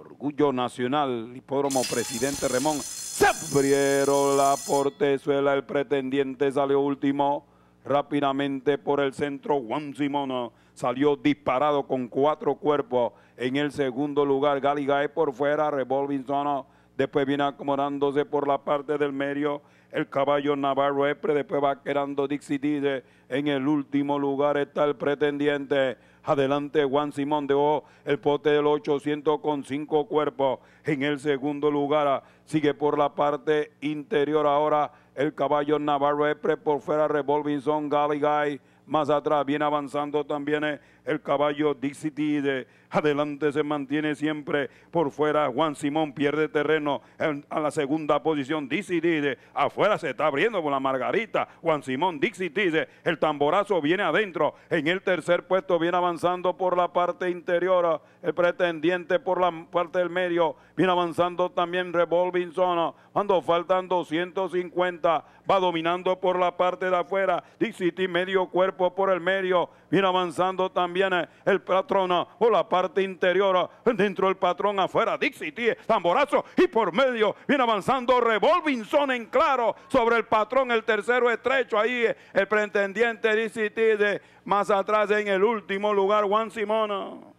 Orgullo Nacional, Hipódromo Presidente Ramón Se abrieron la portezuela, el pretendiente salió último. Rápidamente por el centro, Juan Simón salió disparado con cuatro cuerpos. En el segundo lugar, es por fuera, Revolving Sono. Después viene acomodándose por la parte del medio el caballo Navarro Epre, después va quedando Dixie En el último lugar está el pretendiente Adelante Juan Simón de O el pote del 800 con cinco cuerpos. En el segundo lugar sigue por la parte interior ahora el caballo Navarro Epre por fuera ...Revolving Revolvinson Galigay. Más atrás viene avanzando también eh, el caballo Dixie adelante se mantiene siempre por fuera. Juan Simón pierde terreno en, a la segunda posición. Dixie afuera se está abriendo con la Margarita. Juan Simón Dixie Tide... el tamborazo viene adentro. En el tercer puesto viene avanzando avanzando por la parte interior, el pretendiente por la parte del medio, viene avanzando también Revolving Zona, cuando faltan 250, va dominando por la parte de afuera, Dixity medio cuerpo por el medio, viene avanzando también el patrón ...por la parte interior, dentro del patrón afuera, Dixity, tamborazo y por medio, viene avanzando Revolving Zona en claro sobre el patrón, el tercero estrecho, ahí el pretendiente Dixity de más atrás en el último lugar lugar Juan Simona.